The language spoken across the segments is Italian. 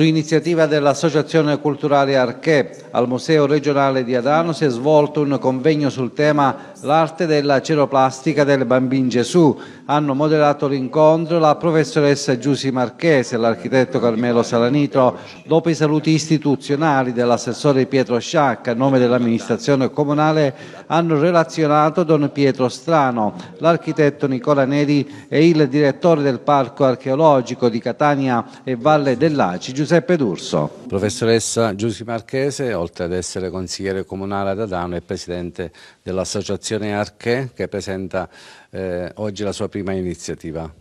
Su iniziativa dell'Associazione culturale Arché, al Museo regionale di Adano si è svolto un convegno sul tema l'arte della ceroplastica del Bambin Gesù. Hanno moderato l'incontro la professoressa Giussi Marchese, e l'architetto Carmelo Salanitro, dopo i saluti istituzionali dell'assessore Pietro Sciacca, a nome dell'amministrazione comunale, hanno relazionato Don Pietro Strano, l'architetto Nicola Neri e il direttore del Parco Archeologico di Catania e Valle dell'Aci, Giuseppe D'Urso. Professoressa Giussi Marchese, oltre ad essere consigliere comunale ad Adano, è presidente dell'associazione Fondazione Arche che presenta eh, oggi la sua prima iniziativa.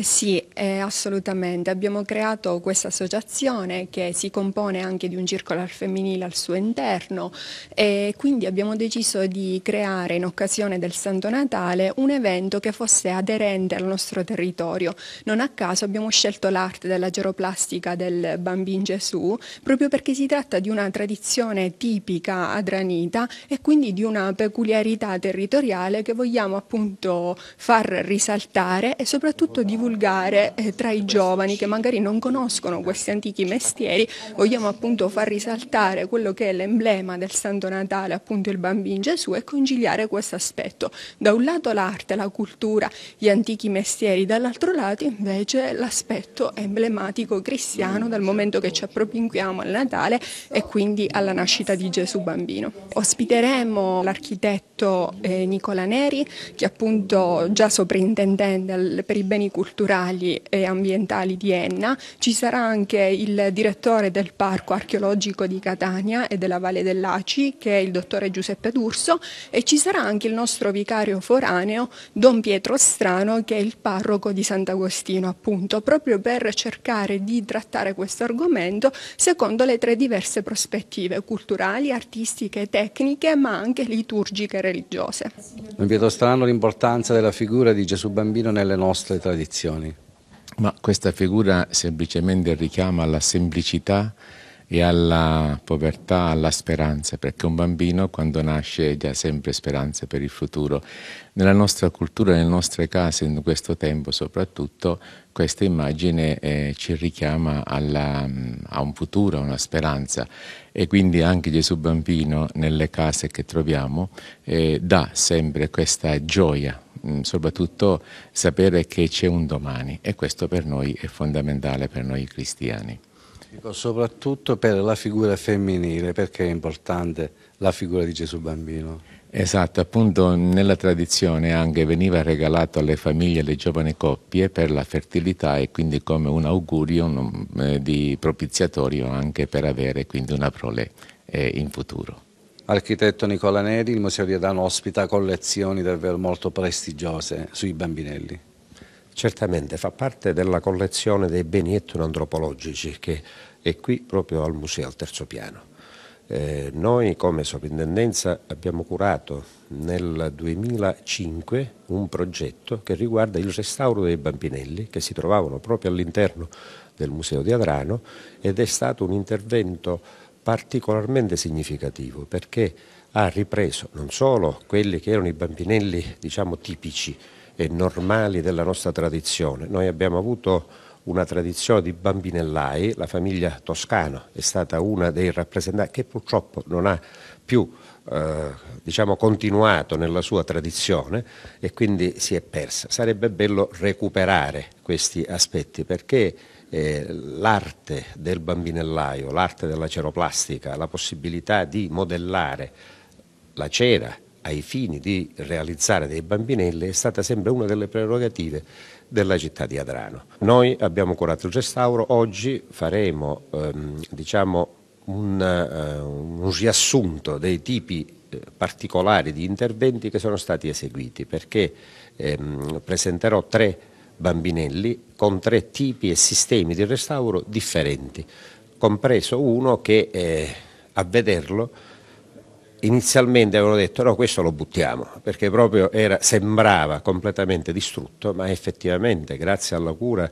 Eh sì, eh, assolutamente. Abbiamo creato questa associazione che si compone anche di un circolo femminile al suo interno e quindi abbiamo deciso di creare in occasione del Santo Natale un evento che fosse aderente al nostro territorio. Non a caso abbiamo scelto l'arte della geroplastica del Bambin Gesù proprio perché si tratta di una tradizione tipica adranita e quindi di una peculiarità territoriale che vogliamo appunto far risaltare e soprattutto divulgare divulgare eh, tra i giovani che magari non conoscono questi antichi mestieri, vogliamo appunto far risaltare quello che è l'emblema del Santo Natale, appunto il bambino Gesù, e conciliare questo aspetto. Da un lato l'arte, la cultura, gli antichi mestieri, dall'altro lato invece l'aspetto emblematico cristiano dal momento che ci appropinquiamo al Natale e quindi alla nascita di Gesù bambino. Ospiteremo l'architetto soprattutto eh, Nicola Neri, che è appunto già soprintendente al, per i beni culturali e ambientali di Enna. Ci sarà anche il direttore del parco archeologico di Catania e della Valle dell'Aci, che è il dottore Giuseppe D'Urso, e ci sarà anche il nostro vicario foraneo, Don Pietro Strano, che è il parroco di Sant'Agostino, appunto, proprio per cercare di trattare questo argomento secondo le tre diverse prospettive culturali, artistiche, tecniche, ma anche liturgiche religiose. Non vedo strano l'importanza della figura di Gesù Bambino nelle nostre tradizioni. Ma questa figura semplicemente richiama la semplicità e alla povertà, alla speranza, perché un bambino quando nasce ha sempre speranza per il futuro. Nella nostra cultura, nelle nostre case, in questo tempo soprattutto, questa immagine eh, ci richiama alla, mm, a un futuro, a una speranza e quindi anche Gesù bambino nelle case che troviamo eh, dà sempre questa gioia mm, soprattutto sapere che c'è un domani e questo per noi è fondamentale per noi cristiani. Dico, soprattutto per la figura femminile, perché è importante la figura di Gesù bambino. Esatto, appunto nella tradizione anche veniva regalato alle famiglie, alle giovani coppie per la fertilità e quindi come un augurio eh, di propiziatorio anche per avere quindi una prole eh, in futuro. Architetto Nicola Neri, il Museo di Adano ospita collezioni davvero molto prestigiose sui bambinelli certamente fa parte della collezione dei beni etnoantropologici che è qui proprio al museo al terzo piano. Eh, noi come sovrintendenza abbiamo curato nel 2005 un progetto che riguarda il restauro dei bambinelli che si trovavano proprio all'interno del museo di Adrano ed è stato un intervento particolarmente significativo perché ha ripreso non solo quelli che erano i bambinelli diciamo tipici e normali della nostra tradizione. Noi abbiamo avuto una tradizione di bambinellai, la famiglia Toscano è stata una dei rappresentanti che purtroppo non ha più eh, diciamo, continuato nella sua tradizione e quindi si è persa. Sarebbe bello recuperare questi aspetti perché eh, l'arte del bambinellaio, l'arte della ceroplastica, la possibilità di modellare la cera, ai fini di realizzare dei bambinelli è stata sempre una delle prerogative della città di Adrano. Noi abbiamo curato il restauro, oggi faremo ehm, diciamo un, eh, un riassunto dei tipi eh, particolari di interventi che sono stati eseguiti perché ehm, presenterò tre bambinelli con tre tipi e sistemi di restauro differenti, compreso uno che eh, a vederlo Inizialmente avevano detto no, questo lo buttiamo, perché proprio era, sembrava completamente distrutto, ma effettivamente grazie alla cura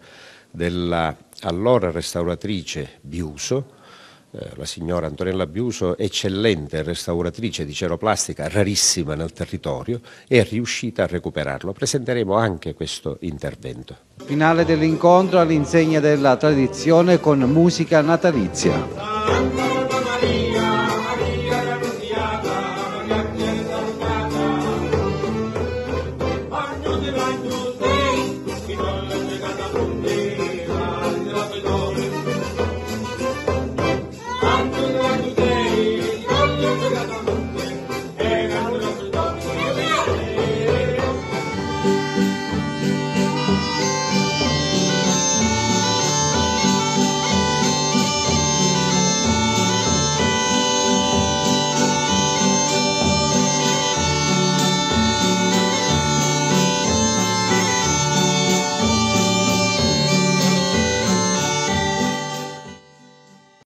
della allora restauratrice Biuso, eh, la signora Antonella Biuso, eccellente restauratrice di ceroplastica, rarissima nel territorio, è riuscita a recuperarlo. Presenteremo anche questo intervento. Finale dell'incontro all'insegna della tradizione con musica natalizia.